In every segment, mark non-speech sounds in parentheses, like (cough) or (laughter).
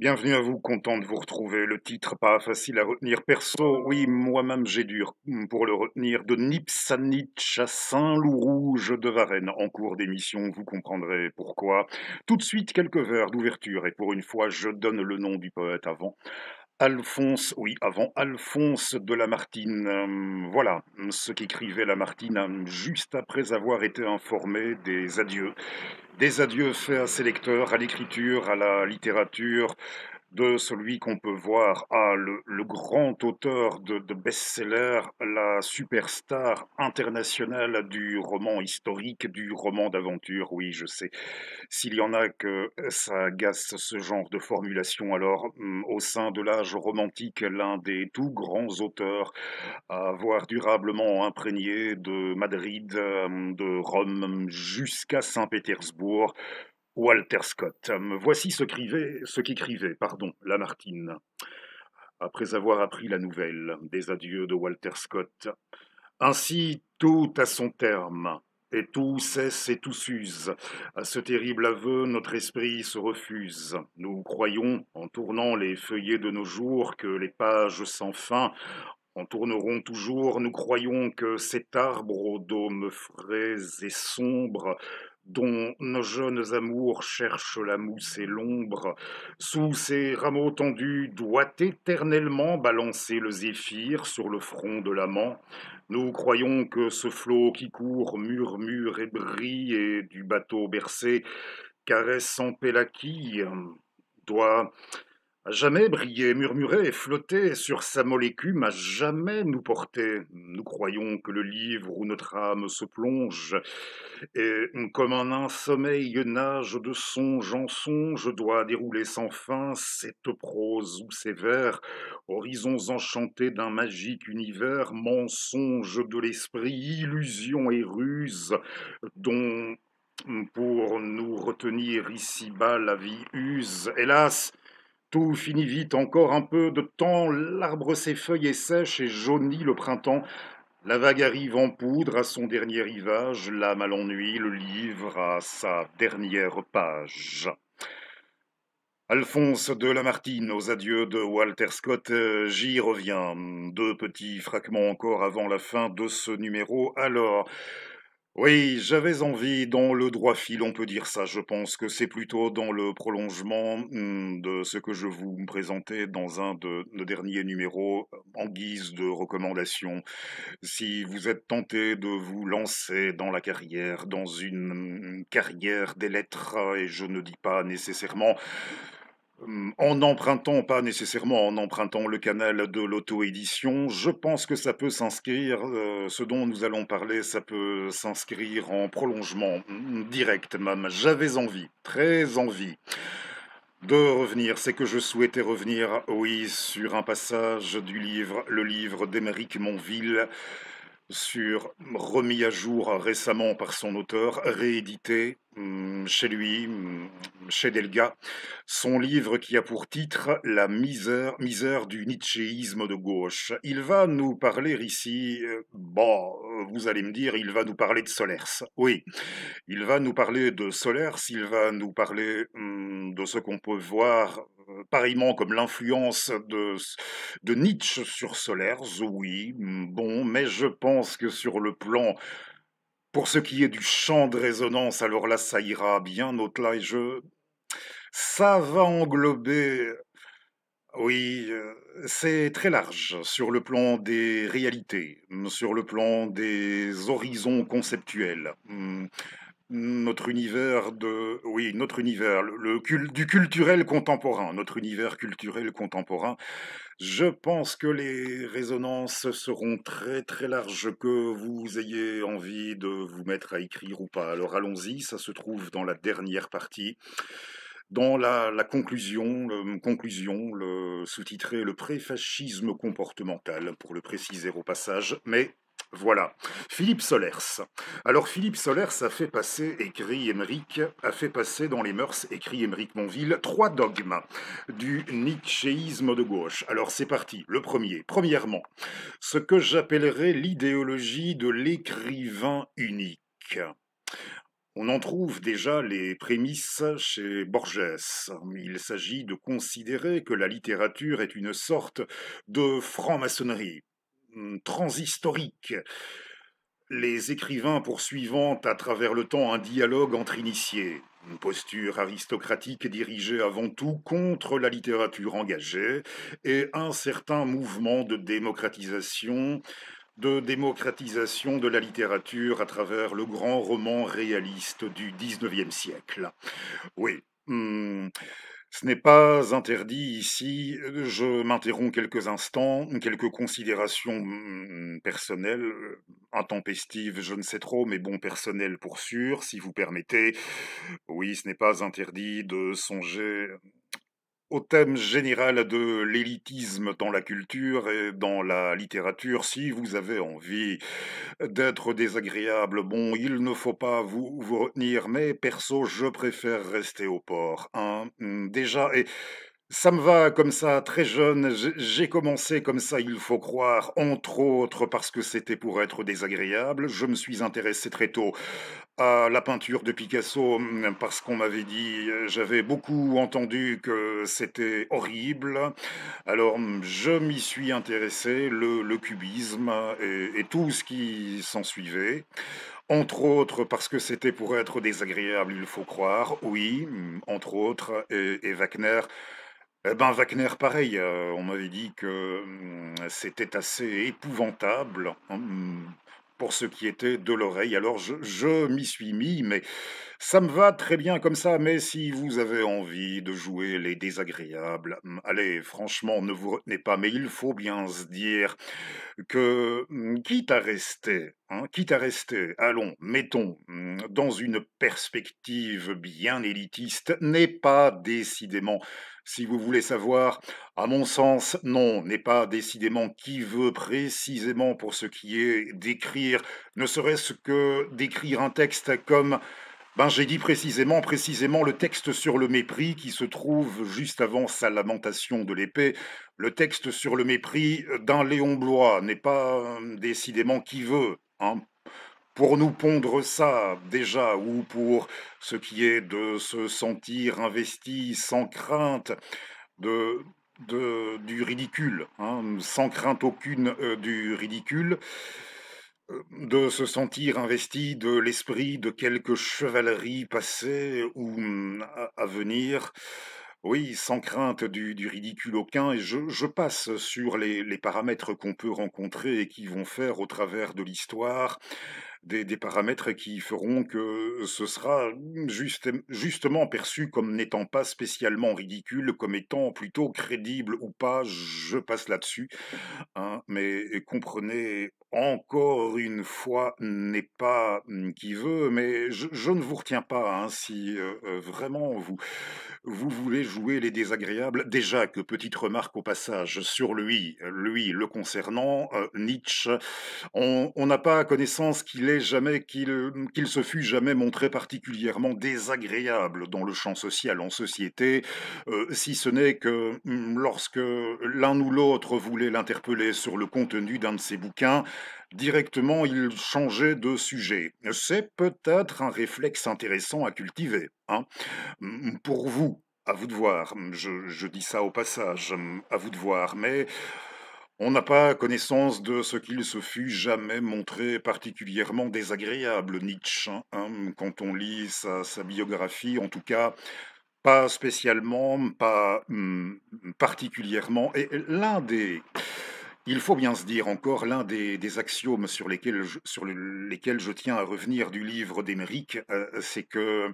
Bienvenue à vous, content de vous retrouver. Le titre, pas facile à retenir. Perso, oui, moi-même j'ai dur pour le retenir. De Nipsanitch à Saint-Loup-Rouge de Varennes. En cours d'émission, vous comprendrez pourquoi. Tout de suite, quelques vers d'ouverture. Et pour une fois, je donne le nom du poète avant. Alphonse, oui, avant Alphonse de Lamartine. Hum, voilà ce qu'écrivait Lamartine hum, juste après avoir été informé des adieux des adieux faits à ses lecteurs, à l'écriture, à la littérature, de celui qu'on peut voir à le, grand auteur de, best-seller, la superstar internationale du roman historique, du roman d'aventure. Oui, je sais. S'il y en a que ça agace ce genre de formulation, alors mm, au sein de l'âge romantique, l'un des tout grands auteurs à avoir durablement imprégné de Madrid, euh, de Rome jusqu'à Saint-Pétersbourg, Walter Scott. Hum, voici ce, qu'écrivait ce pardon, Lamartine. Après avoir appris la nouvelle des adieux de Walter Scott, ainsi tout à son terme, et tout cesse et tout s'use. À ce terrible aveu, notre esprit se refuse. Nous croyons, en tournant les feuillets de nos jours, que les pages sans fin en tourneront toujours. Nous croyons que cet arbre aux dômes frais et sombres dont nos jeunes amours cherchent la mousse et l'ombre, sous ses rameaux tendus doit éternellement balancer le zéphyr sur le front de l'amant. Nous croyons que ce flot qui court murmure et brille et du bateau bercé caresse en pélaquille doit jamais briller, murmurer et flotter sur sa molécule à jamais nous porter. Nous croyons que le livre où notre âme se plonge, et comme en un sommeil nage de songe en songe, doit dérouler sans fin cette prose ou ces vers, horizons enchantés d'un magique univers, mensonge de l'esprit, illusion et ruse, dont pour nous retenir ici-bas la vie use. Hélas! Tout finit vite, encore un peu de temps, l'arbre ses feuilles sèches sèche et jaunit le printemps. La vague arrive en poudre à son dernier rivage, l'âme à l'ennui, le livre à sa dernière page. Alphonse de Lamartine aux adieux de Walter Scott, j'y reviens. Deux petits fragments encore avant la fin de ce numéro. Alors, oui, j'avais envie, dans le droit fil, on peut dire ça. Je pense que c'est plutôt dans le prolongement hum, de ce que je vous présentais dans un de nos derniers numéros en guise de recommandation. Si vous êtes tenté de vous lancer dans la carrière, dans une hum, carrière des lettres, et je ne dis pas nécessairement euh, en empruntant, pas nécessairement en empruntant le canal de l'auto-édition, je pense que ça peut s'inscrire, euh, ce dont nous allons parler, ça peut s'inscrire en prolongement mm, direct même. J'avais envie, très envie de revenir, c'est que je souhaitais revenir, oui, sur un passage du livre, le livre d'Émeric Monville, sur mm, remis à jour euh, récemment par son auteur, réédité mm, chez lui, mm, chez Delga, son livre qui a pour titre La misère, misère du Nietzscheïsme de gauche. Il va nous parler ici, euh, bon, euh, vous allez me dire, il va nous parler de Solers. Oui, il va nous parler de Solers, il va nous parler de ce qu'on peut voir pareillement comme l'influence de, de, Nietzsche sur Solers, oui, bon, mais je pense que sur le plan pour ce qui est du champ de résonance, alors là, ça ira bien au-delà et je. Ça va englober. Oui, euh, c'est très large sur le plan des réalités, sur le plan des horizons conceptuels. Hum, notre univers de oui notre univers le, du culturel contemporain notre univers culturel contemporain je pense que les résonances seront très très larges que vous ayez envie de vous mettre à écrire ou pas alors allons-y ça se trouve dans la dernière partie dans la, conclusion, conclusion, le sous-titré le préfascisme comportemental, pour le préciser au passage, mais voilà, Philippe Solers. Alors Philippe Solers a fait passer, écrit Emmerich, a fait passer dans les mœurs, écrit Émeric Monville, trois dogmes du nicchéisme de gauche. Alors c'est parti. Le premier, premièrement, ce que j'appellerais l'idéologie de l'écrivain unique. On en trouve déjà les prémices chez Borges. Il s'agit de considérer que la littérature est une sorte de franc-maçonnerie. Euh, transhistorique, les écrivains poursuivant à travers le temps un dialogue entre initiés, une posture aristocratique dirigée avant tout contre la littérature engagée et un certain mouvement de démocratisation de démocratisation de la littérature à travers le grand roman réaliste du XIXe siècle. Oui. Hmm, ce n'est pas interdit ici. Je m'interromps quelques instants, quelques considérations mm, personnelles, intempestives, je ne sais trop, mais bon, personnel pour sûr, si vous permettez. Oui, ce n'est pas interdit de songer au thème général de l'élitisme dans la culture et dans la littérature, si vous avez envie d'être désagréable, bon, il ne faut pas vous, retenir, mais perso, je préfère rester au port. Hein. Déjà, et ça me va comme ça, très jeune. J'ai commencé comme ça, il faut croire, entre autres parce que c'était pour être désagréable. Je me suis intéressé très tôt à la peinture de Picasso mm, parce qu'on m'avait dit, euh, j'avais beaucoup entendu que c'était horrible. Alors mm, je m'y suis intéressé, le, cubisme et, tout ce qui s'en suivait entre autres parce que c'était pour être désagréable, il faut croire, oui, mm, entre autres, et Wagner eh ben Wagner, pareil, euh, on m'avait dit que hum, c'était assez épouvantable hein, hum, pour ce qui était de l'oreille. Alors je, m'y suis mis, mais ça me va très bien comme ça. Mais si vous avez envie de jouer les désagréables, hum, allez, franchement, ne vous retenez pas. Mais il faut bien se dire que, quitte à rester, hein, quitte à rester, allons, mettons, dans une perspective bien élitiste, n'est pas décidément si vous voulez savoir. À mon sens, non, n'est pas décidément qui veut précisément pour ce qui est d'écrire, ne serait-ce que d'écrire un texte comme ben, j'ai dit précisément, précisément le texte sur le mépris qui se trouve juste avant sa lamentation de l'épée. Le texte sur le mépris d'un Léon Blois n'est pas euh, décidément qui veut. Hein pour nous pondre ça déjà, ou pour ce qui est de se sentir investi sans crainte de, du ridicule, hein, sans crainte aucune euh, du ridicule, euh, de se sentir investi de l'esprit de quelque chevalerie passée ou mm, à, venir. Oui, sans crainte du, ridicule aucun, et je, passe sur les, les paramètres qu'on peut rencontrer et qui vont faire au travers de l'histoire des, paramètres qui feront que ce sera justement perçu comme n'étant pas spécialement ridicule, comme étant plutôt crédible ou pas, je passe là-dessus, hein, mais comprenez encore une fois n'est pas mmh, qui veut, mais je, ne vous retiens pas hein, si euh, euh, vraiment vous, vous voulez jouer les désagréables. Déjà que petite remarque au passage sur lui, lui le concernant, euh, Nietzsche, on n'a pas connaissance qu'il est jamais mmh, qu'il se fût jamais montré particulièrement désagréable dans le champ social en société, si ce n'est que mmh, lorsque l'un ou l'autre voulait l'interpeller sur le contenu d'un de ses bouquins, directement il changeait de sujet. C'est peut-être un réflexe intéressant à cultiver. Hein hum, Pour vous, à vous de voir, je, dis ça au passage, hum, à vous de voir, mais on n'a pas connaissance de ce qu'il se fût jamais montré particulièrement désagréable, Nietzsche, hein, hum, quand on lit sa, biographie, en tout cas pas spécialement, pas particulièrement. Et l'un des il faut bien se dire encore l'un des, axiomes sur lesquels, je, sur lesquels je tiens à revenir du livre d'Émeric, euh, c'est que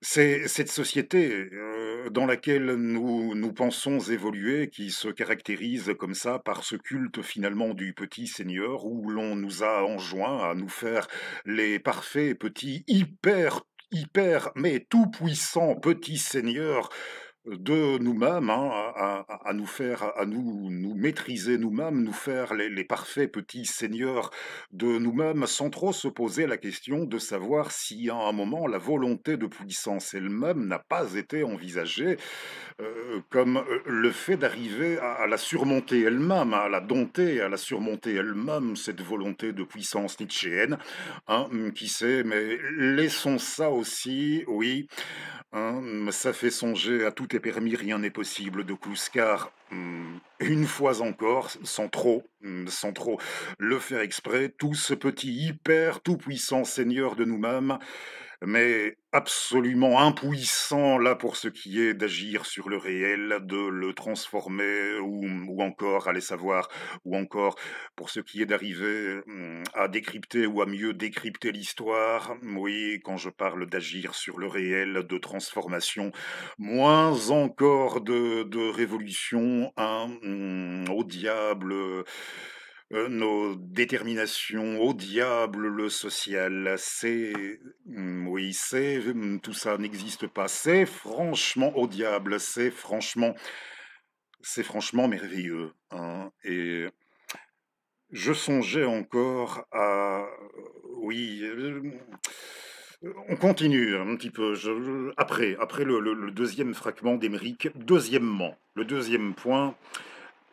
c'est cette société euh, dans laquelle nous, nous pensons évoluer, qui se caractérise comme ça par ce culte finalement du petit seigneur, où l'on nous a enjoint à nous faire les parfaits petits, hyper, hyper, mais tout puissants petits seigneurs de nous-mêmes, hein, à, nous faire, à nous, nous maîtriser nous-mêmes, nous faire les, parfaits petits seigneurs de nous-mêmes, sans trop se poser la question de savoir si à un moment la volonté de puissance elle-même n'a pas été envisagée euh, comme euh, le fait d'arriver à, la surmonter elle-même, à la dompter, à la surmonter elle-même, cette volonté de puissance nietzschéenne, hein, qui sait, mais laissons ça aussi, oui, hein, ça fait songer à tout permis, rien n'est possible de car hmm, une fois encore, sans trop, hmm, sans trop le faire exprès, tout ce petit hyper tout-puissant seigneur de nous-mêmes, mais absolument impuissant là pour ce qui est d'agir sur le réel, de le transformer ou, encore à savoir, ou encore pour ce qui est d'arriver mmh, à décrypter ou à mieux décrypter l'histoire. Oui, quand je parle d'agir sur le réel, de transformation, moins encore de, révolution hein, mmh, au diable. Euh, nos déterminations au diable, le social, c'est... Mm, oui, c'est... Mm, tout ça n'existe pas. C'est franchement au diable, c'est franchement... C'est franchement merveilleux. Hein. et je songeais encore à... Euh, oui... Euh, on continue un petit peu. après, après le, deuxième fragment d'Emeric, deuxièmement, le deuxième point,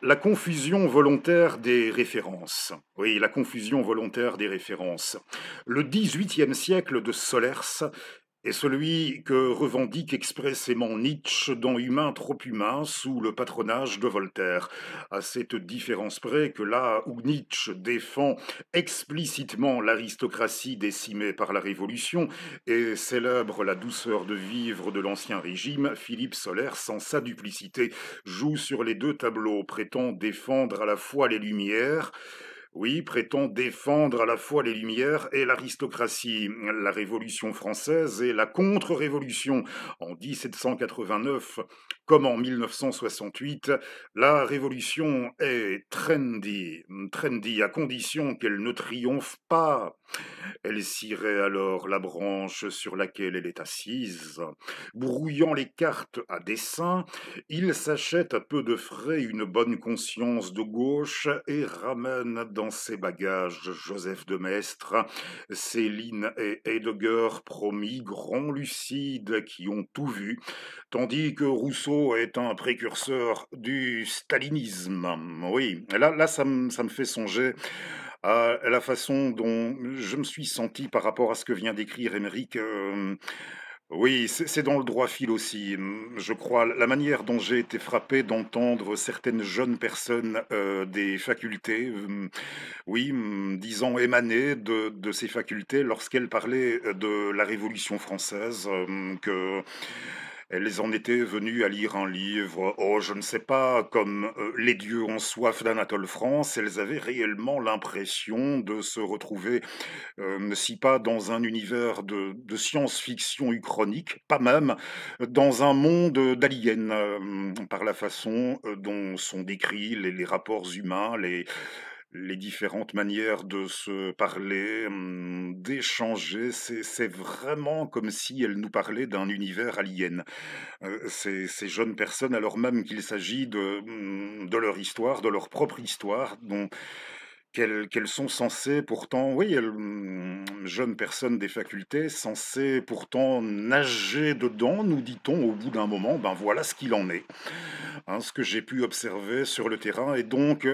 la confusion volontaire des références. Oui, la confusion volontaire des références. Le XVIIIe siècle de Solers et celui que revendique expressément Nietzsche dans Humain trop humain sous le patronage de Voltaire, à cette différence près que là où Nietzsche défend explicitement l'aristocratie décimée par la Révolution et célèbre la douceur de vivre de l'ancien régime, Philippe Solaire, sans sa duplicité, joue sur les deux tableaux, prétend défendre à la fois les Lumières, oui, prétend défendre à la fois les Lumières et l'aristocratie, la Révolution française et la contre-révolution. En 1789, comme en 1968, la Révolution est trendy, trendy à condition qu'elle ne triomphe pas elle cirait alors la branche sur laquelle elle est assise. Brouillant les cartes à dessin, il s'achète à peu de frais une bonne conscience de gauche et ramène dans ses bagages Joseph de Maistre, Céline et Heidegger promis grands lucides qui ont tout vu, tandis que Rousseau est un précurseur du stalinisme. Oui, là, là ça me fait songer à euh, la façon dont je me suis senti par rapport à ce que vient d'écrire Émeric. Euh, oui, c'est dans le droit fil aussi. Je crois la manière dont j'ai été frappé d'entendre certaines jeunes personnes euh, des facultés, oui, mm, disons émaner de, de ces facultés lorsqu'elles parlaient de la Révolution française, que elles en étaient venues à lire un livre, oh je ne sais pas, comme euh, Les dieux ont soif d'Anatole France, elles avaient réellement l'impression de se retrouver, euh, si pas dans un univers de, science-fiction uchronique, pas même dans un monde d'aliens, euh, par la façon dont sont décrits les rapports humains, les les différentes manières de se parler, hum, d'échanger, c'est vraiment comme si elle nous parlait d'un univers alien. Euh, ces, jeunes personnes, alors même qu'il s'agit de, hum, de leur histoire, de leur propre histoire, dont qu'elles sont censées pourtant, oui, hum, jeunes personnes des facultés, censées pourtant nager dedans, nous dit-on au bout d'un moment, ben voilà ce qu'il en est, hein, ce que j'ai pu observer sur le terrain, et donc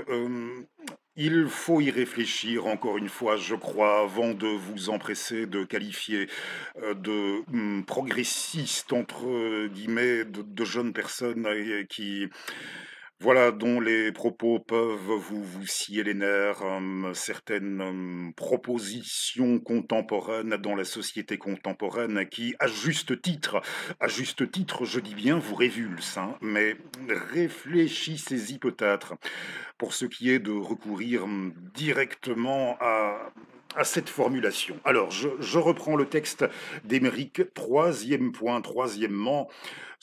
il faut y réfléchir encore une fois, je crois, avant de vous empresser de qualifier euh, de hum, progressiste, entre guillemets, de, de jeunes personnes euh, qui voilà dont les propos peuvent vous, vous scier les nerfs, hum, certaines hum, propositions contemporaines dans la société contemporaine qui, à juste titre, à juste titre, je dis bien, vous révulsent, hein, mais réfléchissez-y peut-être pour ce qui est de recourir hum, directement à, cette formulation. Alors, je, je reprends le texte d'Émeric, troisième point, troisièmement,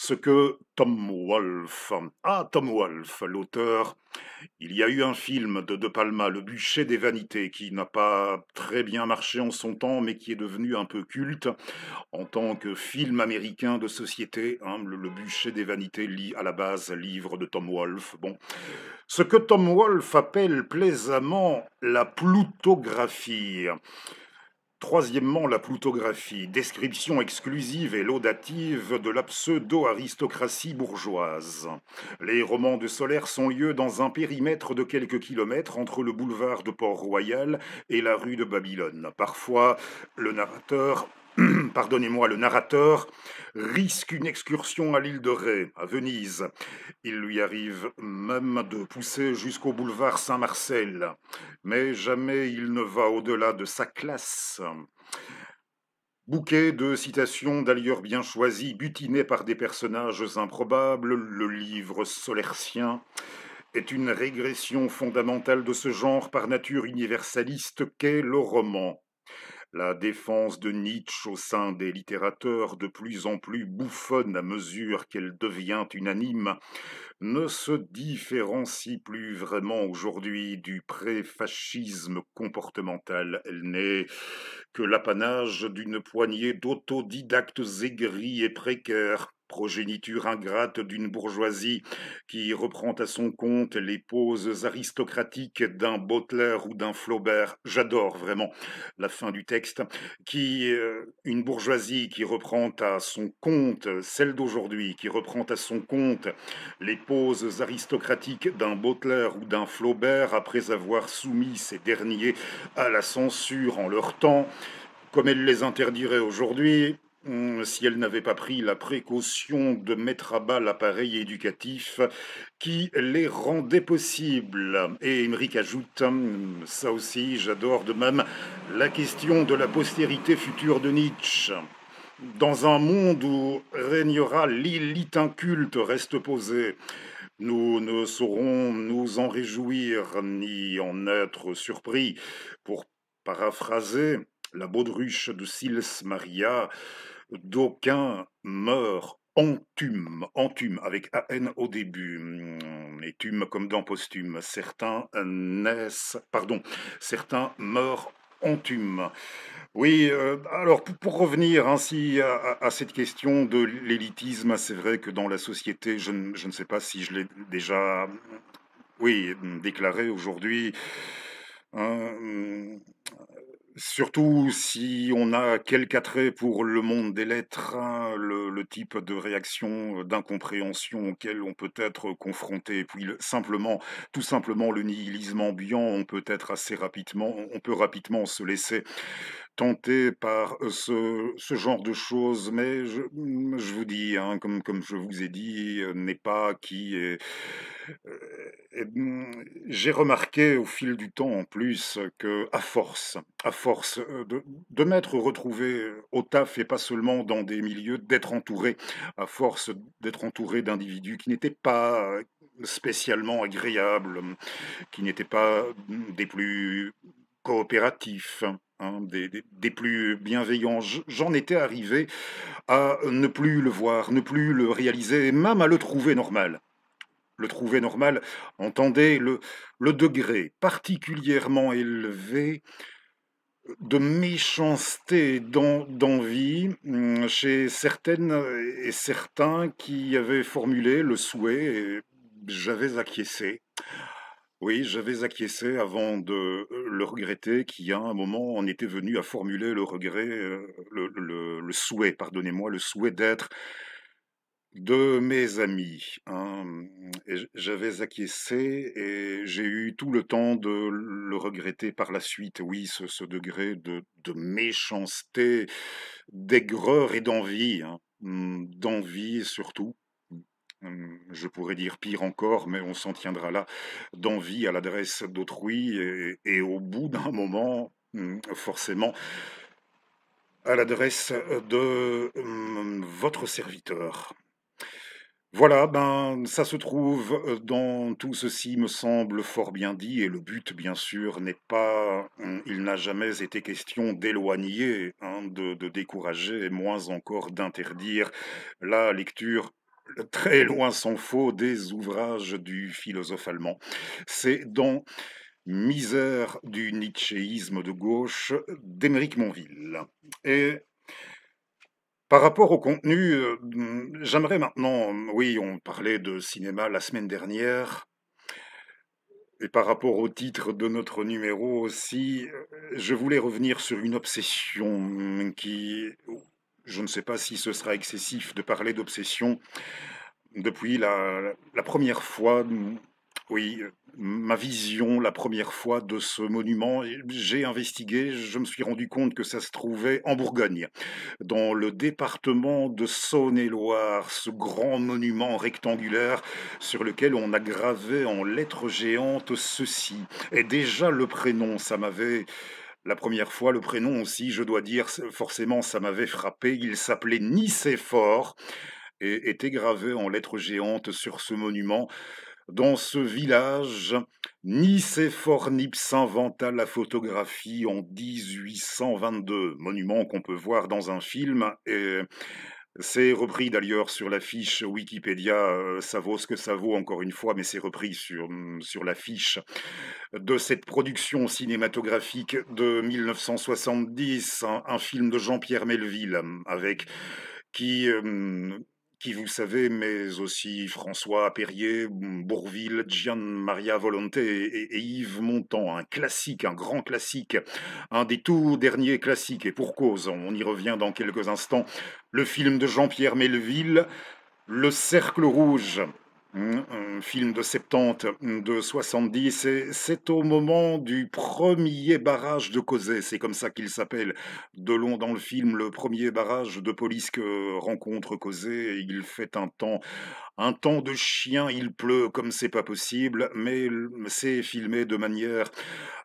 ce que Tom Wolfe. Ah, Tom Wolfe, l'auteur. Il y a eu un film de De Palma, Le bûcher des vanités, qui n'a pas très bien marché en son temps, mais qui est devenu un peu culte en tant que film américain de société. Hein, le, bûcher des vanités lit à la base livre de Tom Wolfe. Bon. Ce que Tom Wolfe appelle plaisamment la plutographie. Troisièmement, la plutographie, description exclusive et laudative de la pseudo-aristocratie bourgeoise. Les romans de Solaire sont lieux dans un périmètre de quelques kilomètres entre le boulevard de Port-Royal et la rue de Babylone. Parfois, le narrateur (clears throat) pardonnez-moi le narrateur, risque une excursion à l'île de Ré, à Venise. Il lui arrive même de pousser jusqu'au boulevard Saint-Marcel, mais jamais il ne va au-delà de sa classe. Bouquet de citations d'ailleurs bien choisies, butinées par des personnages improbables, le livre solertien est une régression fondamentale de ce genre par nature universaliste qu'est le roman la défense de Nietzsche au sein des littérateurs de plus en plus bouffonne à mesure qu'elle devient unanime, ne se différencie plus vraiment aujourd'hui du pré-fascisme comportemental. Elle n'est que l'apanage d'une poignée d'autodidactes aigris et précaires progéniture ingrate d'une bourgeoisie qui reprend à son compte les poses aristocratiques d'un Baudelaire ou d'un Flaubert. J'adore vraiment la fin du texte. Qui, euh, une bourgeoisie qui reprend à son compte, celle d'aujourd'hui, qui reprend à son compte les poses aristocratiques d'un Baudelaire ou d'un Flaubert après avoir soumis ces derniers à la censure en leur temps, comme elle les interdirait aujourd'hui, Hmm, si elle n'avait pas pris la précaution de mettre à bas l'appareil éducatif qui les rendait possibles. Et Emmerich ajoute, hmm, ça aussi j'adore de même, la question de la postérité future de Nietzsche. Dans un monde où régnera l'élite inculte reste posée, nous ne saurons nous en réjouir ni en être surpris. Pour paraphraser la baudruche de Sils Maria, d'aucuns meurent en thume, avec AN au début, hum, et comme dans posthume. Certains naissent, pardon, certains meurent thume. Oui, euh, alors pour, revenir ainsi hein, à, cette question de l'élitisme, c'est vrai que dans la société, je, ne, sais pas si je l'ai déjà, oui, déclaré aujourd'hui. Hein, hum, Surtout si on a quelques attrait pour le monde des lettres, hein, le, type de réaction euh, d'incompréhension auquel on peut être confronté, puis simplement, tout simplement le nihilisme ambiant, on peut être assez rapidement, on peut rapidement se laisser tenté par euh, ce, genre de choses, mais je, mm, vous dis, hein, comme, comme je vous ai dit, euh, n'est pas qui est... Euh, mm, j'ai remarqué au fil du temps en plus que à force, à force de, de m'être retrouvé au taf et pas seulement dans des milieux, d'être entouré, à force d'être entouré d'individus qui n'étaient pas spécialement agréables, qui n'étaient pas mm, des plus coopératifs, Hein, des, plus bienveillants. J'en étais arrivé à ne plus le voir, ne plus le réaliser, même à le trouver normal. Le trouver normal, entendez le, le degré particulièrement élevé de méchanceté d'envie hum, chez certaines et certains qui avaient formulé le souhait, et j'avais acquiescé, oui, j'avais acquiescé avant de euh, le regretter, qui à un moment en était venu à formuler le regret, euh, le, souhait, pardonnez-moi, le souhait d'être de mes amis. Hein. J'avais acquiescé et j'ai eu tout le temps de le regretter par la suite. Oui, ce, degré de, méchanceté, d'aigreur et d'envie, hein. hum, d'envie surtout. Hum, je pourrais dire pire encore, mais on s'en tiendra là, d'envie à l'adresse d'autrui et, au bout d'un moment, hum, forcément, à l'adresse de hum, votre serviteur. Voilà, ben ça se trouve euh, dans tout ceci me semble fort bien dit et le but bien sûr n'est pas, il n'a jamais été question d'éloigner, hein, de, de décourager et moins encore d'interdire la lecture très loin sont faux des ouvrages du philosophe allemand. C'est dans Misère du Nietzscheïsme de gauche d'Émeric Monville. Et par rapport au contenu, euh, j'aimerais maintenant, oui, on parlait de cinéma la semaine dernière, et par rapport au titre de notre numéro aussi, euh, je voulais revenir sur une obsession qui, je ne sais pas si ce sera excessif de parler d'obsession. Depuis la, première fois, oui, ma vision la première fois de ce monument, j'ai investigué, je me suis rendu compte que ça se trouvait en Bourgogne, dans le département de Saône-et-Loire, ce grand monument rectangulaire sur lequel on a gravé en lettres géantes ceci. Et déjà le prénom, ça m'avait la première fois, le prénom aussi, je dois dire, forcément, ça m'avait frappé. Il s'appelait Nicéphore et était gravé en lettres géantes sur ce monument. Dans ce village, Nicéphore Nips inventa la photographie en 1822, monument qu'on peut voir dans un film. Et c'est repris d'ailleurs sur l'affiche Wikipédia, euh, ça vaut ce que ça vaut encore une fois, mais c'est repris sur, mm, sur la de cette production cinématographique de 1970, hein, un, film de Jean-Pierre Melville, avec qui euh, qui vous savez, mais aussi François Perrier, Bourville, Gian Maria Volonté et, Yves Montand, un classique, un grand classique, un des tout derniers classiques, et pour cause, on y revient dans quelques instants, le film de Jean-Pierre Melville, Le Cercle Rouge. Mm, un film de 70, de 70, et c'est au moment du premier barrage de Cosé, c'est comme ça qu'il s'appelle. de long dans le film, le premier barrage de police que rencontre Cosé, il fait un temps, un temps de chien, il pleut comme c'est pas possible, mais c'est filmé de manière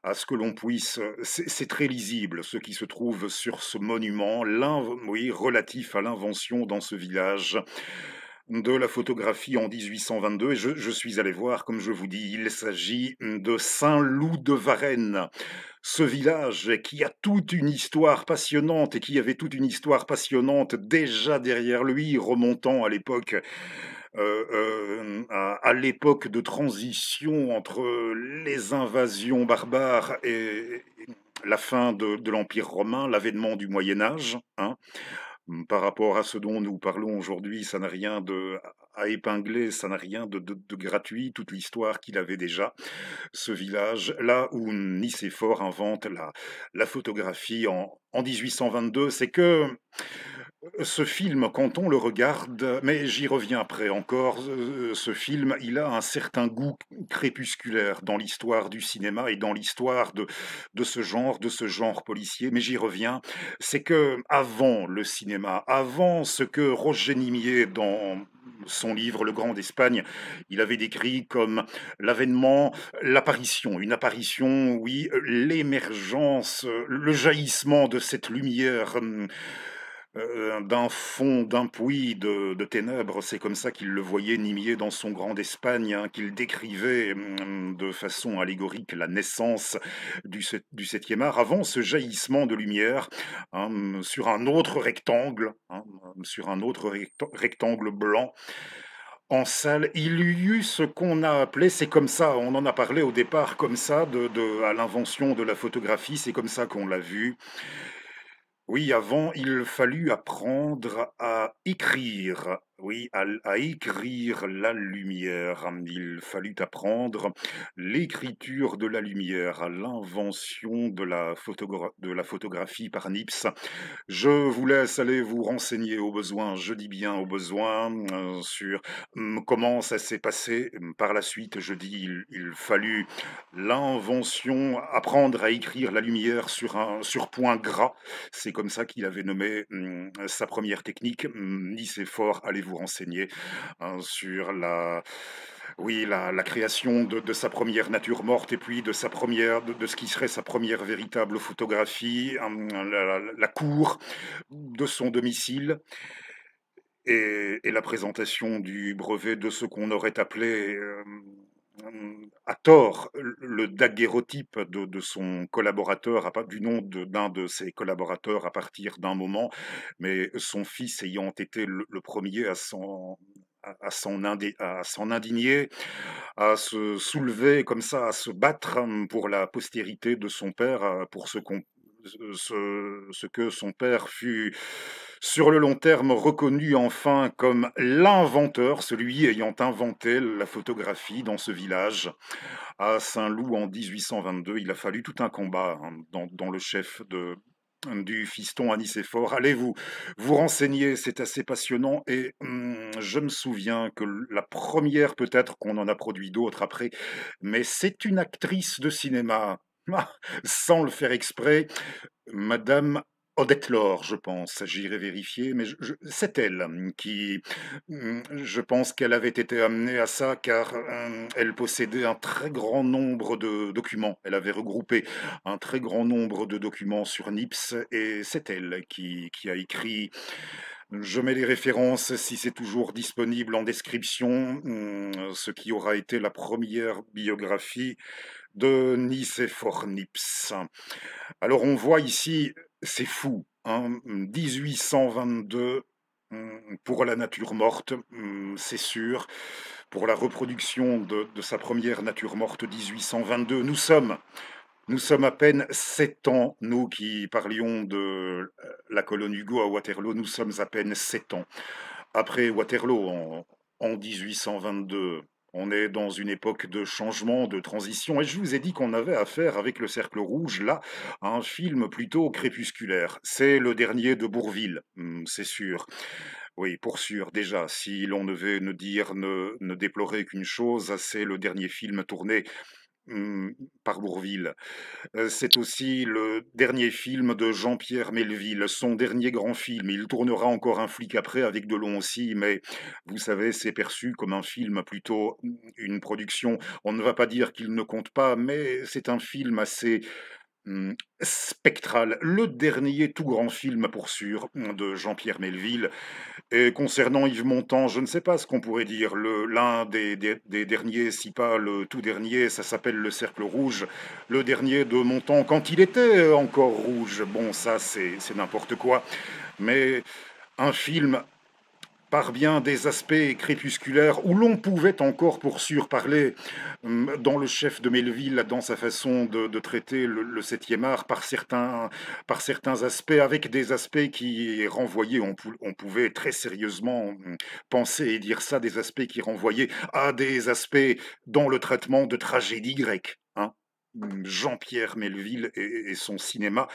à ce que l'on puisse, c'est très lisible ce qui se trouve sur ce monument, relatif à l'invention dans ce village de la photographie en 1822. Et je, suis allé voir, comme je vous dis, il s'agit de Saint-Loup de Varennes. Ce village qui a toute une histoire passionnante et qui avait toute une histoire passionnante déjà derrière lui, remontant à l'époque euh, euh, à, l'époque de transition entre les invasions barbares et, la fin de, l'Empire romain, l'avènement du Moyen Âge. Hein. Mmh, par rapport à ce dont nous parlons aujourd'hui, ça n'a rien de à épingler, ça n'a rien de, gratuit, toute l'histoire qu'il avait déjà, ce village, là où Nicéphore invente la, la photographie en, en 1822, c'est que ce film, quand on le regarde, mais j'y reviens après encore, euh, euh, ce film, il a un certain goût crépusculaire dans l'histoire du cinéma et dans l'histoire de, de ce genre, de ce genre policier, mais j'y reviens. C'est que, avant le cinéma, avant ce que Roger Nimier dans son livre Le Grand d'Espagne, il avait décrit comme l'avènement, l'apparition, une apparition, oui, l'émergence, le jaillissement de cette lumière hum, euh, d'un fond, d'un puits de, ténèbres. C'est comme ça qu'il le voyait nimier dans son grand Espagne hein, qu'il décrivait mm, de façon allégorique la naissance du, septième art avant ce jaillissement de lumière hein, sur un autre rectangle, hein, sur un autre rectangle blanc en salle, il y eut ce qu'on a appelé, c'est comme ça, on en a parlé au départ comme ça, à l'invention de la photographie, c'est comme ça qu'on l'a vu, oui, avant il fallut apprendre à écrire. Oui, à, écrire la lumière, il fallut apprendre l'écriture de la lumière, l'invention de, la photographie par Nips. Je vous laisse aller vous renseigner au besoin, je dis bien au besoin, euh, sur hum, comment ça s'est passé par la suite. Je dis, il, fallut l'invention, apprendre à écrire la lumière sur, un, sur point gras. C'est comme ça qu'il avait nommé hum, sa première technique. Hum, est Fort, allez vous renseigner hein, sur la, oui, la, création de, sa première nature morte et puis de sa première, de, ce qui serait sa première véritable photographie, hein, la, cour de son domicile. Et, la présentation du brevet de ce qu'on aurait appelé euh, Mmh, à tort le daguerreotype de, son collaborateur, du nom d'un de, ses collaborateurs à partir d'un moment, mais son fils ayant été le, premier à s'en à s'en indigner, à se soulever comme ça, à se battre hum, pour la postérité de son père, euh, pour ce, que son père fut sur le long terme reconnu enfin comme l'inventeur, celui ayant inventé la photographie dans ce village. À Saint-Loup en 1822, il a fallu tout un combat hein, dans, le chef de, du fiston à Anicéphore. Allez-vous vous renseigner, c'est assez passionnant. Et hum, je me souviens que la première, peut-être qu'on en a produit d'autres après, mais c'est une actrice de cinéma. Ah, sans le faire exprès, Madame Odette Laure, je pense, j'irai vérifier, mais c'est elle hum, qui, hum, je pense qu'elle avait été amenée à ça car hum, elle possédait un très grand nombre de documents. Elle avait regroupé un très grand nombre de documents sur NIPS et c'est elle qui, a écrit je mets les références, si c'est toujours disponible, en description, ce qui aura été la première biographie de for Nips. Alors on voit ici c'est fou. 1822, hein. hmm, pour la nature morte, hmm, c'est sûr, pour la reproduction de, sa première nature morte 1822, nous sommes, nous sommes à peine sept ans, nous qui parlions de euh, la colonne Hugo à Waterloo, nous sommes à peine sept ans. Après Waterloo, en, en 1822, on est dans une époque de changement, de transition, et je vous ai dit qu'on avait affaire avec le Cercle Rouge, là, un film plutôt crépusculaire. C'est le dernier de Bourville, hmm, c'est sûr. Oui, pour sûr, déjà, si l'on devait ne dire, ne, ne déplorer qu'une chose, c'est le dernier film tourné Mmh, par Bourville. Euh, c'est aussi le dernier film de Jean-Pierre Melville, son dernier grand film. Il tournera encore un flic après avec Delon aussi, mais vous savez, c'est perçu comme un film plutôt mmh, une production. On ne va pas dire qu'il ne compte pas, mais c'est un film assez Hum, Spectral, le dernier tout grand film pour sûr hum, de Jean-Pierre Melville. Et concernant Yves Montand, je ne sais pas ce qu'on pourrait dire. L'un des, des, derniers, si pas le tout dernier, ça s'appelle Le Cercle Rouge. Le dernier de Montand quand il était encore rouge. Bon, ça c'est n'importe quoi. Mais un film par bien des aspects crépusculaires où l'on pouvait encore pour sûr parler hum, dans le chef de Melville, dans sa façon de, traiter le, septième art par certains, par certains aspects, avec des aspects qui renvoyaient, on, pouvait très sérieusement hum, penser et dire ça, des aspects qui renvoyaient à des aspects dans le traitement de tragédie grecque. Hein. Hum, Jean-Pierre Melville et, son cinéma,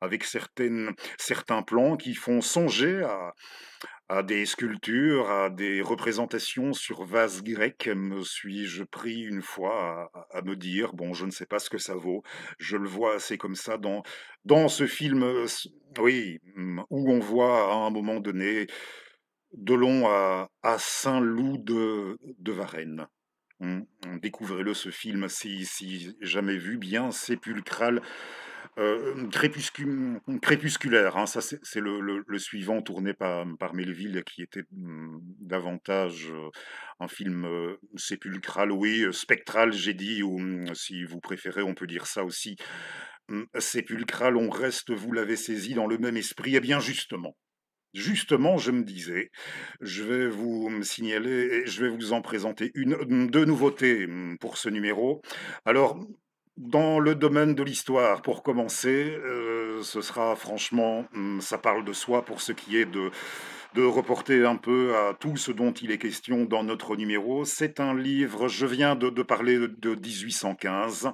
avec certaines, certains plans qui font songer à, à des sculptures, à des représentations sur vase grec, me suis-je pris une fois à, me dire, bon, je ne sais pas ce que ça vaut, je le vois assez comme ça dans, dans ce film, euh, oui, mm, où on voit à un moment donné Delon à, à Saint-Loup de, de Varennes. Mm, découvrez-le, ce film, si, si jamais vu, bien sépulcral euh, crépusculaire, hein. ça c'est le, suivant tourné par, par Melville qui était hum, davantage euh, un film euh, sépulcral, oui, spectral, j'ai dit, ou hum, si vous préférez, on peut dire ça aussi. Hum, sépulcral, on reste, vous l'avez saisi, dans le même esprit, et eh bien justement. Justement, je me disais, je vais vous signaler, je vais vous en présenter une, deux nouveautés pour ce numéro. Alors, dans le domaine de l'histoire, pour commencer, euh, ce sera franchement, hum, ça parle de soi pour ce qui est de de reporter un peu à tout ce dont il est question dans notre numéro. C'est un livre, je viens de, de parler de 1815.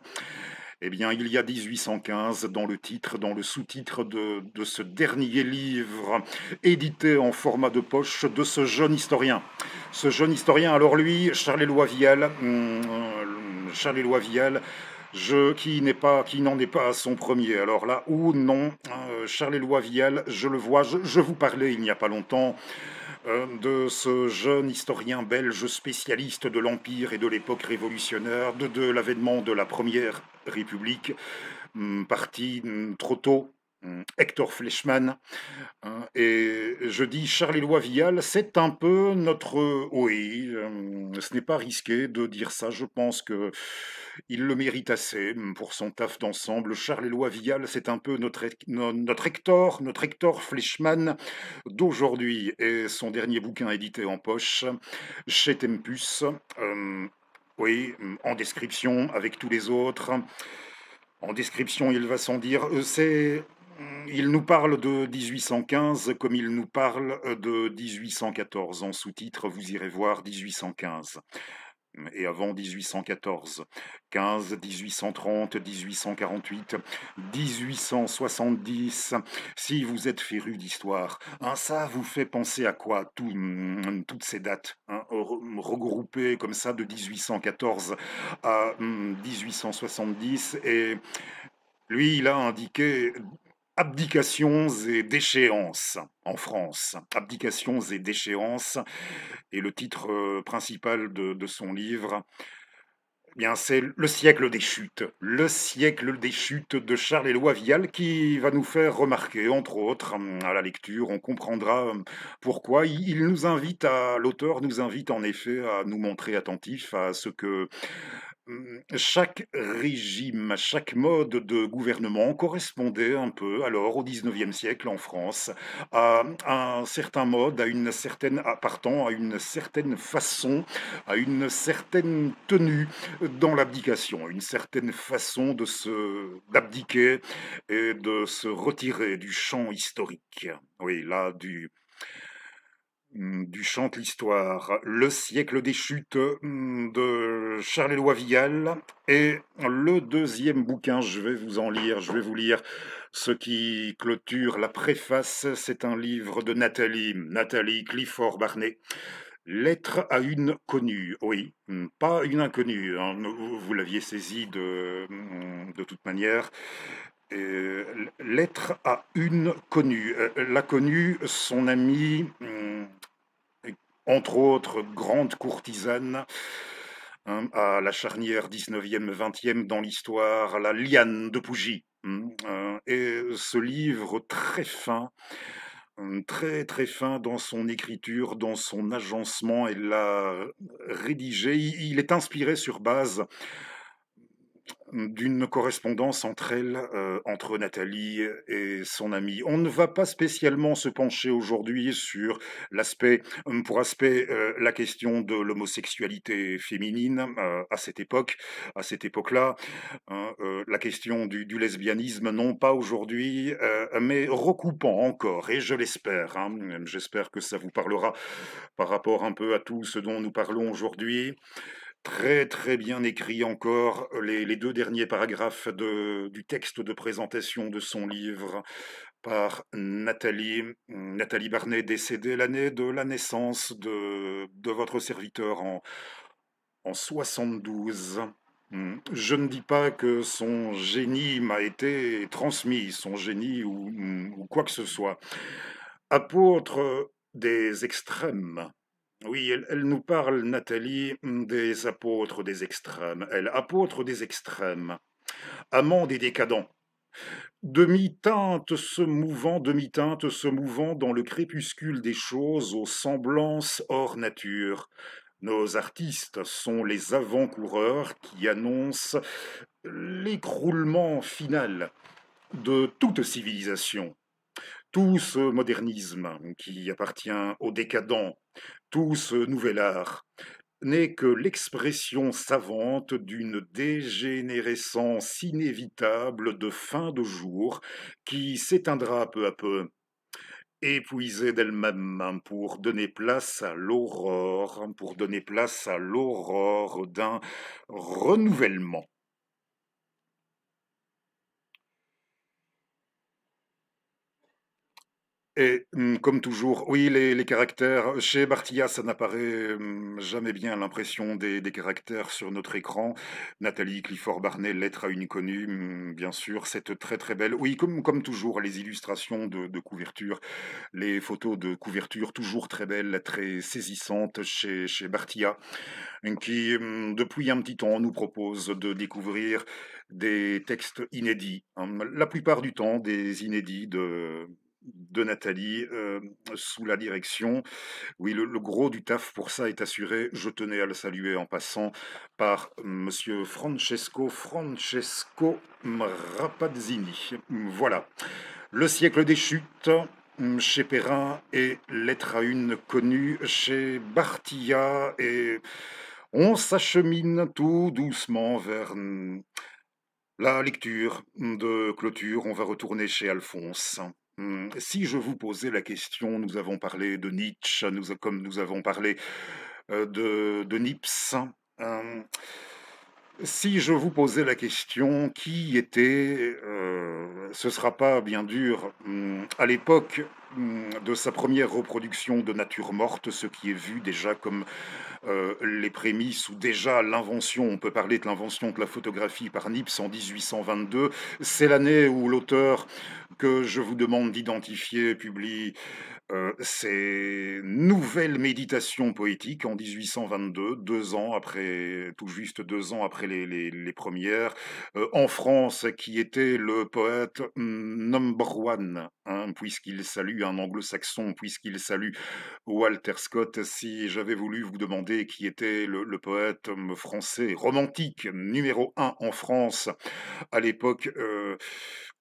Eh bien, il y a 1815 dans le titre, dans le sous-titre de, de, ce dernier livre, édité en format de poche de ce jeune historien. Ce jeune historien, alors lui, Charles-Éloi Vial, hum, hum, charles qui pas, qui n'en est pas son premier. Alors là, ou non, hein, Charles Éloi Vial, je le vois, je, vous parlais il n'y a pas longtemps euh, de ce jeune historien belge spécialiste de l'Empire et de l'époque révolutionnaire, de l'avènement de la Première République, hum, parti hum, trop tôt Mm. Hector Fleischmann. Hein, et je dis Charles Éloi Vial, c'est un peu notre. Oui, euh, ce n'est pas risqué de dire ça. Je pense que il le mérite assez pour son taf d'ensemble. Charles Éloi Vial, c'est un peu notre, notre Hector, notre Hector Fleischmann d'aujourd'hui. Et son dernier bouquin édité en poche chez Tempus. Euh, oui, en description avec tous les autres. En description, il va sans dire, euh, c'est il nous parle de 1815 comme il nous parle euh, de 1814. En sous-titre, vous irez voir 1815 et avant 1814, 15, 1830, 1848, 1870. Si vous êtes féru d'histoire, hein, ça vous fait penser à quoi hmm, toutes ces dates hein, regroupées comme ça de 1814 à 1870 hmm, et lui, il a indiqué abdications et déchéances en France. Abdications et déchéances est le titre euh, principal de, son livre. Eh bien, c'est le siècle des chutes, le siècle des chutes de Charles-Éloi Vial qui va nous faire remarquer, entre autres, hum, à la lecture, on comprendra hum, pourquoi. Il nous invite à, l'auteur nous invite en effet à nous montrer attentifs à ce que Mmh, chaque régime, chaque mode de gouvernement correspondait un peu, alors au XIXe siècle en France, à, un certain mode, à une certaine, partant à une certaine façon, à une certaine tenue dans l'abdication, une certaine façon de se d'abdiquer et de se retirer du champ historique. Oui, là du Hum, du chant de l'histoire, le siècle des chutes hum, de Charles-Éloi Vial et le deuxième bouquin, je vais vous en lire, je vais vous lire ce qui clôture la préface, c'est un livre de Nathalie, Nathalie Clifford Barnet. Lettre à une connue, oui, hum, pas une inconnue, hein. vous l'aviez saisi de, de toute manière. lettre à une connue. Euh, la connue, son amie, entre autres grande courtisane hein, à la charnière 19e, 20e dans l'histoire, la liane de Pougy. Hein, euh, et ce livre très fin, hein, très très fin dans son écriture, dans son agencement, elle l'a rédigé, il est inspiré sur base d'une correspondance entre elle, euh, entre Nathalie et son amie. On ne va pas spécialement se pencher aujourd'hui sur l'aspect, euh, pour aspect, euh, la question de l'homosexualité féminine à cette époque, à cette époque-là, hein, la question du, lesbianisme, non pas aujourd'hui, mais recoupant encore, et je l'espère, hein, j'espère que ça vous parlera par rapport un peu à tout ce dont nous parlons aujourd'hui très très bien écrit encore euh, les, deux derniers paragraphes du texte de présentation de son livre par Nathalie, hmm, Nathalie Barnet, décédée l'année de la naissance de, de votre serviteur en, en 72. Hmm. Je ne dis pas que son génie m'a été transmis, son génie ou, hmm, ou quoi que ce soit. Apôtre des extrêmes, oui, elle, nous parle, Nathalie, des apôtres des extrêmes. Elle, apôtre des extrêmes, amant des décadents. Demi-teinte se mouvant, demi-teinte se mouvant dans le crépuscule des choses aux semblances hors nature. Nos artistes sont les avant-coureurs qui annoncent l'écroulement final de toute civilisation tout ce modernisme qui appartient au décadent, tout ce nouvel art, n'est que l'expression savante d'une dégénérescence inévitable de fin de jour qui s'éteindra peu à peu, épuisée d'elle-même pour donner place à l'aurore, pour donner place à l'aurore d'un renouvellement. Et mm, comme toujours, oui, les, caractères, chez Bartilla, ça n'apparaît mm, jamais bien l'impression des, caractères sur notre écran. Nathalie Clifford Barnet, lettre à une connue, mm, bien sûr, cette très très belle. Oui, comme, comme toujours, les illustrations de, couverture, les photos de couverture, toujours très belles, très saisissantes chez, chez Bartilla, qui, depuis un petit temps, nous propose de découvrir des textes inédits, hein. la plupart du temps des inédits de de Nathalie euh, sous la direction. Oui, le, gros du taf pour ça est assuré. Je tenais à le saluer en passant par Monsieur Francesco Francesco Rapazzini. Voilà. Le siècle des chutes mm, chez Perrin et Lettre à une connue chez Bartilla et on s'achemine tout doucement vers mm, la lecture de clôture. On va retourner chez Alphonse. Mmh. si je vous posais la question, nous avons parlé de Nietzsche, nous, comme nous avons parlé euh, de, de Nips. Euh, si je vous posais la question, qui était, euh, ce sera pas bien dur, mmh, à l'époque mmh, de sa première reproduction de nature morte, ce qui est vu déjà comme euh, les prémices ou déjà l'invention, on peut parler de l'invention de la photographie par Nips en 1822. C'est l'année où l'auteur que je vous demande d'identifier publie euh, ces nouvelles méditations poétiques en 1822, deux ans après, tout juste deux ans après les, premières, euh, en France, qui était le poète hmm, number hein, puisqu'il salue un anglo-saxon, puisqu'il salue Walter Scott. Si j'avais voulu vous demander qui était le, poète hmm, français romantique numéro un en France à l'époque, euh,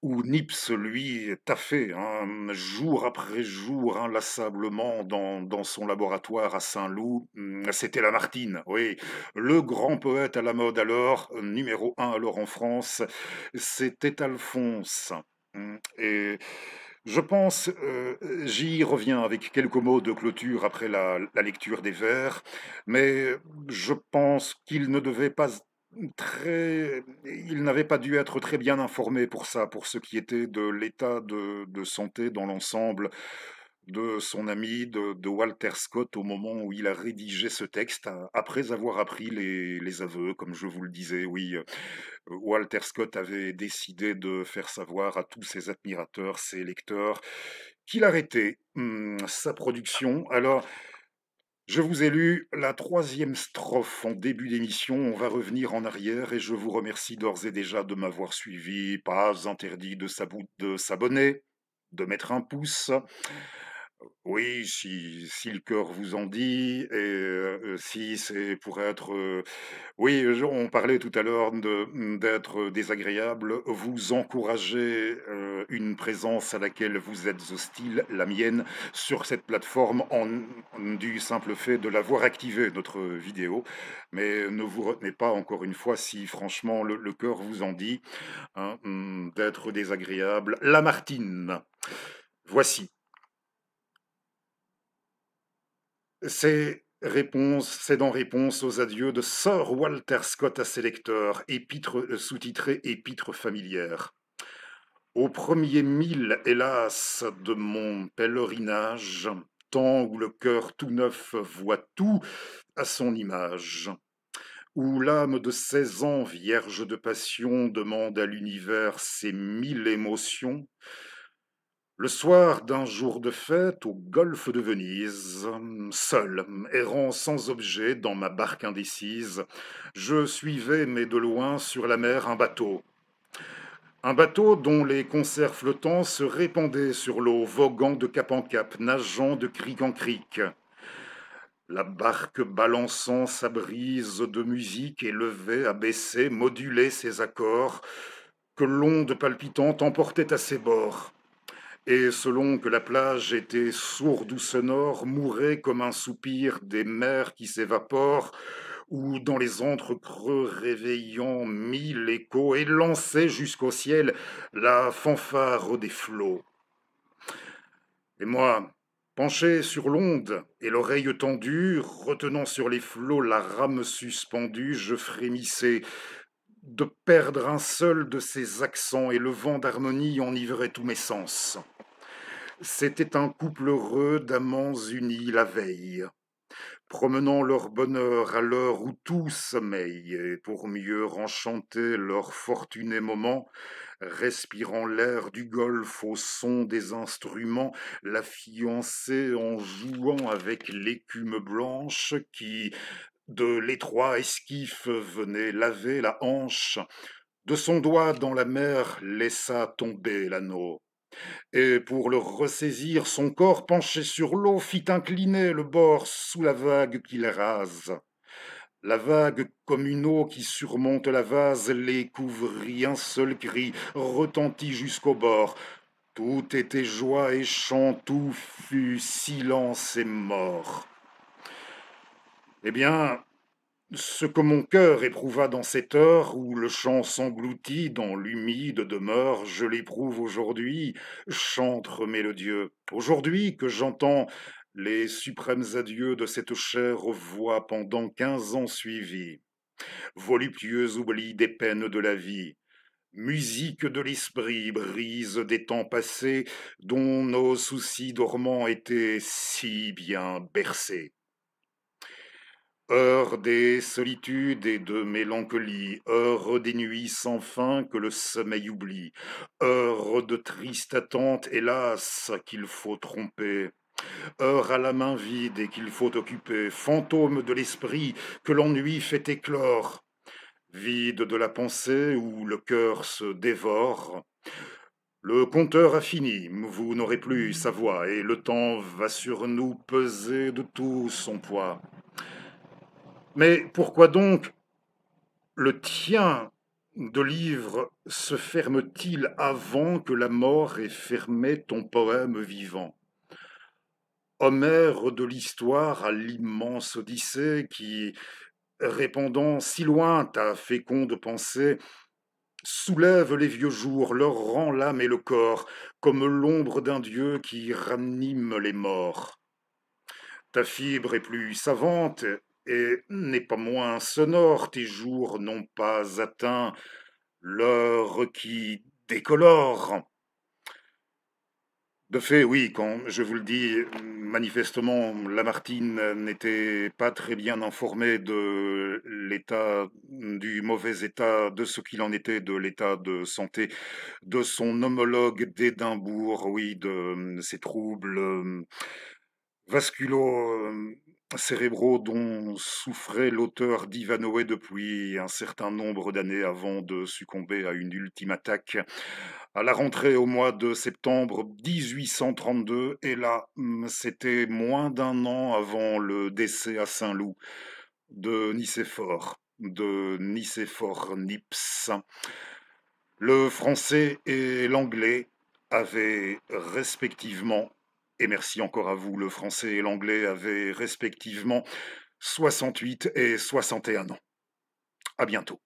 où Nips, lui, taffait un hein, jour après jour inlassablement dans, son laboratoire à Saint-Loup. Hum, c'était Lamartine, oui, le grand poète à la mode alors, numéro un alors en France, c'était Alphonse. Hum, et je pense, euh, j'y reviens avec quelques mots de clôture après la, la lecture des vers, mais je pense qu'il ne devait pas très, il n'avait pas dû être très bien informé pour ça, pour ce qui était de l'état de, santé dans l'ensemble de son ami, de, Walter Scott, au moment où il a rédigé ce texte, hein. après avoir appris les, aveux, comme je vous le disais, oui, euh, Walter Scott avait décidé de faire savoir à tous ses admirateurs, ses lecteurs, qu'il arrêtait hmm, sa production. Alors, je vous ai lu la troisième strophe en début d'émission. On va revenir en arrière et je vous remercie d'ores et déjà de m'avoir suivi. Pas interdit de s'abonner, de mettre un pouce. Oui, si, le cœur vous en dit, et euh, si c'est pour être... Euh, oui, on parlait tout à l'heure mmh, d'être désagréable. Vous encouragez euh, une présence à laquelle vous êtes hostile, la mienne, sur cette plateforme, en, du simple fait de l'avoir activée, notre vidéo. Mais ne vous retenez pas, encore une fois, si franchement le, cœur vous en dit, hein, mmh, d'être désagréable. Lamartine, voici. Ces réponses, c'est dans réponse aux adieux de Sir Walter Scott à ses lecteurs, épître euh, sous-titré Épître familière. Aux premier mille, hélas, de mon pèlerinage, temps où le cœur tout neuf voit tout à son image, où l'âme de seize ans, vierge de passion, demande à l'univers ses mille émotions, le soir d'un jour de fête au golfe de Venise, seul, errant sans objet dans ma barque indécise, je suivais, mais de loin, sur la mer un bateau. Un bateau dont les concerts flottants se répandaient sur l'eau, voguant de cap en cap, nageant de cric en cric. La barque balançant sa brise de musique élevait, abaissait, modulait ses accords, que l'onde palpitante emportait à ses bords et selon que la plage était sourde ou sonore, mourait comme un soupir des mers qui s'évaporent, ou dans les creux réveillant mille échos, et lançait jusqu'au ciel la fanfare des flots. Et moi, penché sur l'onde et l'oreille tendue, retenant sur les flots la rame suspendue, je frémissais, de perdre un seul de ses accents et le vent d'harmonie enivrait tous mes sens. C'était un couple heureux d'amants unis la veille, promenant leur bonheur à l'heure où tout sommeille, et pour mieux enchanter leur fortuné moment, respirant l'air du golfe au son des instruments, la fiancée en jouant avec l'écume blanche qui, de l'étroit esquif venait laver la hanche, de son doigt dans la mer laissa tomber l'anneau. Et pour le ressaisir, son corps penché sur l'eau fit incliner le bord sous la vague qu'il rase. La vague, comme une eau qui surmonte la vase, les couvrit. Un seul cri retentit jusqu'au bord. Tout était joie et chant, tout fut silence et mort. Eh bien, ce que mon cœur éprouva dans cette heure où le chant s'engloutit dans l'humide demeure, je l'éprouve aujourd'hui, chantre mélodieux. Aujourd'hui que j'entends les suprêmes adieux de cette chère voix pendant quinze ans suivis, Voluptueux oubli des peines de la vie. Musique de l'esprit, brise des temps passés dont nos soucis dormants étaient si bien bercés. Heure des solitudes et de mélancolie, heure des nuits sans fin que le sommeil oublie, heure de triste attente, hélas, qu'il faut tromper. Heure à la main vide et qu'il faut occuper, fantôme de l'esprit que l'ennui fait éclore, vide de la pensée où le cœur se dévore. Le compteur a fini, vous n'aurez plus sa voix, et le temps va sur nous peser de tout son poids. Mais pourquoi donc le tien de livre se ferme-t-il avant que la mort ait fermé ton poème vivant Homère de l'histoire à l'immense Odyssée qui, répandant si loin ta féconde pensée, soulève les vieux jours, leur rend l'âme et le corps, comme l'ombre d'un dieu qui ranime les morts. Ta fibre est plus savante n'est pas moins sonore tes jours n'ont pas atteint l'heure qui décolore. De fait, oui, quand je vous le dis, manifestement, Lamartine n'était pas très bien informé de l'état, du mauvais état, de ce qu'il en était de l'état de santé de son homologue d'Édimbourg, oui, de euh, ses troubles euh, vasculo euh, cérébraux dont souffrait l'auteur d'Ivanoé depuis un certain nombre d'années avant de succomber à une ultime attaque à la rentrée au mois de septembre 1832. Et là, hum, c'était moins d'un an avant le décès à Saint-Loup de Nicéphore, de Nicéphore Nips. Le français et l'anglais avaient respectivement et merci encore à vous, le français et l'anglais avaient respectivement 68 et 61 ans. À bientôt.